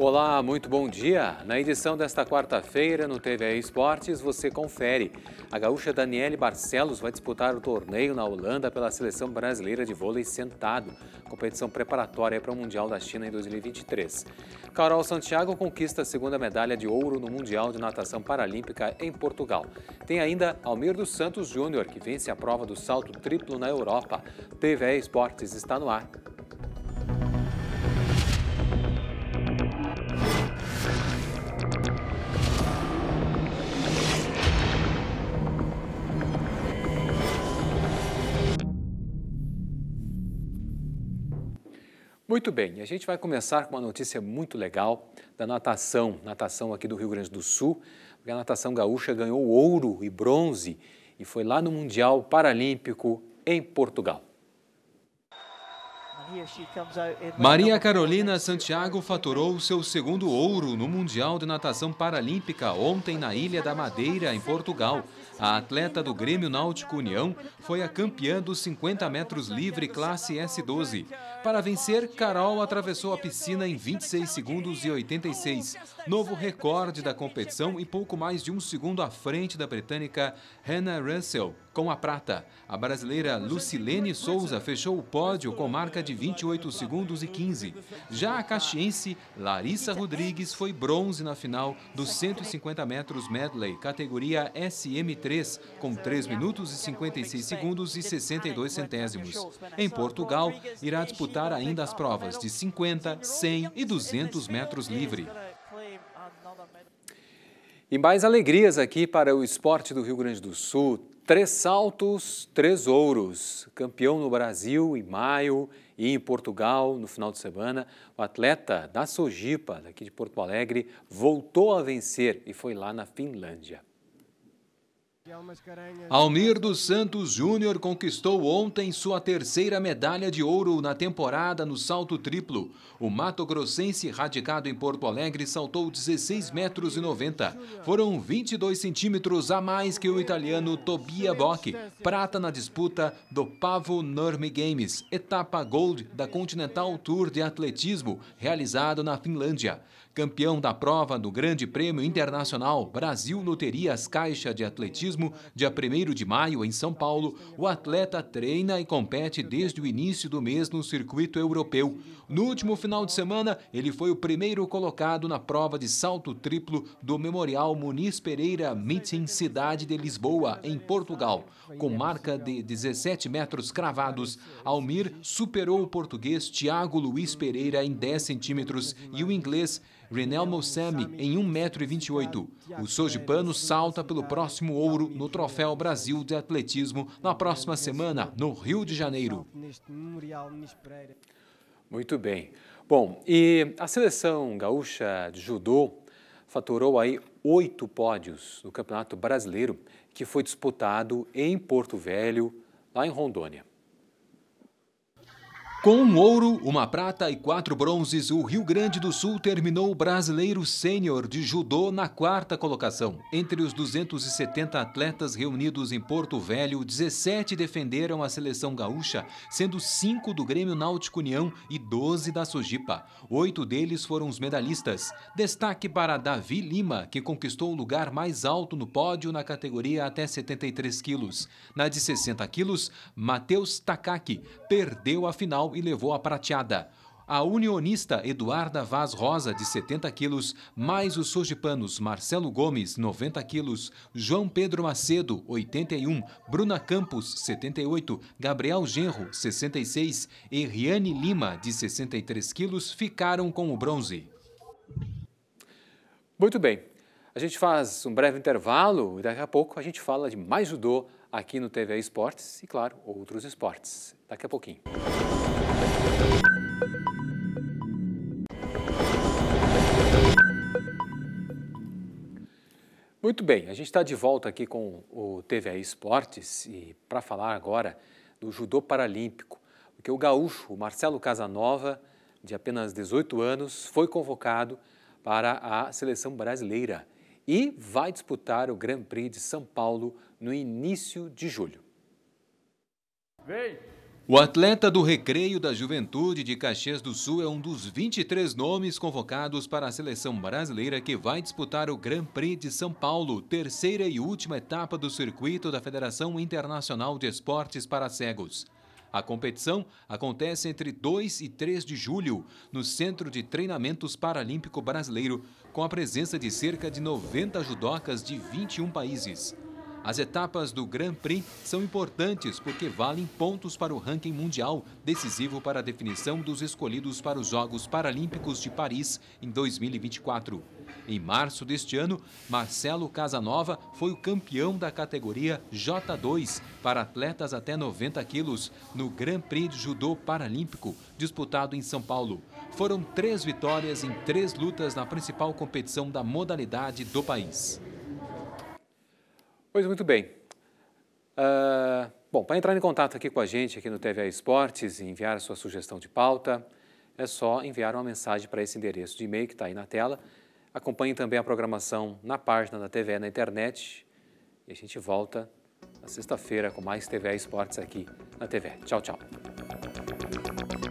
Olá, muito bom dia. Na edição desta quarta-feira no TV Esportes, você confere. A gaúcha Daniele Barcelos vai disputar o torneio na Holanda pela seleção brasileira de vôlei sentado, competição preparatória para o Mundial da China em 2023. Carol Santiago conquista a segunda medalha de ouro no Mundial de Natação Paralímpica em Portugal. Tem ainda Almir dos Santos Júnior, que vence a prova do salto triplo na Europa. TV Esportes está no ar. Muito bem, a gente vai começar com uma notícia muito legal da natação, natação aqui do Rio Grande do Sul, porque a natação gaúcha ganhou ouro e bronze e foi lá no Mundial Paralímpico em Portugal. Maria Carolina Santiago faturou seu segundo ouro no Mundial de Natação Paralímpica ontem na Ilha da Madeira, em Portugal. A atleta do Grêmio Náutico União foi a campeã dos 50 metros livre classe S12. Para vencer, Carol atravessou a piscina em 26 segundos e 86, novo recorde da competição e pouco mais de um segundo à frente da britânica Hannah Russell, com a prata. A brasileira Lucilene Souza fechou o pódio com marca de 28 segundos e 15. Já a caxiense Larissa Rodrigues foi bronze na final dos 150 metros medley, categoria SM3, com 3 minutos e 56 segundos e 62 centésimos. Em Portugal, irá disputar ainda as provas de 50, 100 e 200 metros livre. E mais alegrias aqui para o esporte do Rio Grande do Sul. Três saltos, três ouros. Campeão no Brasil em maio e em Portugal no final de semana. O atleta da Sojipa, daqui de Porto Alegre, voltou a vencer e foi lá na Finlândia. Almir dos Santos Júnior conquistou ontem sua terceira medalha de ouro na temporada no salto triplo. O Mato Grossense, radicado em Porto Alegre, saltou 16 metros e 90. Foram 22 centímetros a mais que o italiano Tobia Bock, prata na disputa do Pavo Normi Games, etapa Gold da Continental Tour de Atletismo, realizado na Finlândia campeão da prova do Grande Prêmio Internacional Brasil Loterias Caixa de Atletismo, dia 1 de maio, em São Paulo, o atleta treina e compete desde o início do mês no circuito europeu. No último final de semana, ele foi o primeiro colocado na prova de salto triplo do Memorial Muniz Pereira Meeting Cidade de Lisboa, em Portugal. Com marca de 17 metros cravados, Almir superou o português Tiago Luiz Pereira em 10 centímetros e o inglês Renel Mosemi, em 1,28m. O sojipano salta pelo próximo ouro no Troféu Brasil de Atletismo na próxima semana, no Rio de Janeiro. Muito bem. Bom, e a seleção gaúcha de judô faturou aí oito pódios no Campeonato Brasileiro, que foi disputado em Porto Velho, lá em Rondônia. Com um ouro, uma prata e quatro bronzes, o Rio Grande do Sul terminou o Brasileiro Sênior de Judô na quarta colocação. Entre os 270 atletas reunidos em Porto Velho, 17 defenderam a seleção gaúcha, sendo cinco do Grêmio Náutico União e 12 da Sojipa. Oito deles foram os medalhistas. Destaque para Davi Lima, que conquistou o lugar mais alto no pódio na categoria até 73 quilos. Na de 60 quilos, Matheus Takaki perdeu a final e levou a prateada. A unionista Eduarda Vaz Rosa, de 70 quilos, mais os sojipanos Marcelo Gomes, 90 quilos, João Pedro Macedo, 81, Bruna Campos, 78, Gabriel Genro, 66 e Riane Lima, de 63 quilos, ficaram com o bronze. Muito bem. A gente faz um breve intervalo e daqui a pouco a gente fala de mais judô aqui no TV Esportes e, claro, outros esportes. Daqui a pouquinho. Muito bem, a gente está de volta aqui com o TVA Esportes e para falar agora do judô paralímpico, porque o gaúcho Marcelo Casanova, de apenas 18 anos, foi convocado para a seleção brasileira e vai disputar o Grand Prix de São Paulo no início de julho. Vem! O atleta do Recreio da Juventude de Caxias do Sul é um dos 23 nomes convocados para a seleção brasileira que vai disputar o Grand Prix de São Paulo, terceira e última etapa do circuito da Federação Internacional de Esportes para Cegos. A competição acontece entre 2 e 3 de julho no Centro de Treinamentos Paralímpico Brasileiro, com a presença de cerca de 90 judocas de 21 países. As etapas do Grand Prix são importantes porque valem pontos para o ranking mundial, decisivo para a definição dos escolhidos para os Jogos Paralímpicos de Paris em 2024. Em março deste ano, Marcelo Casanova foi o campeão da categoria J2 para atletas até 90 quilos no Grand Prix de Judô Paralímpico, disputado em São Paulo. Foram três vitórias em três lutas na principal competição da modalidade do país. Pois muito bem. Uh, bom, para entrar em contato aqui com a gente, aqui no TVA Esportes, e enviar a sua sugestão de pauta, é só enviar uma mensagem para esse endereço de e-mail que está aí na tela. Acompanhe também a programação na página da TVA na internet. E a gente volta na sexta-feira com mais TVA Esportes aqui na TV. Tchau, tchau.